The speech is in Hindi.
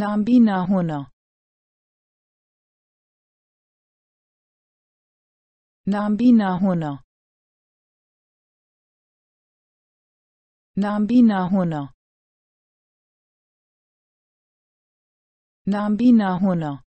नाम भी ना होना नाम भी ना होना नाम भी ना होना नाम भी ना होना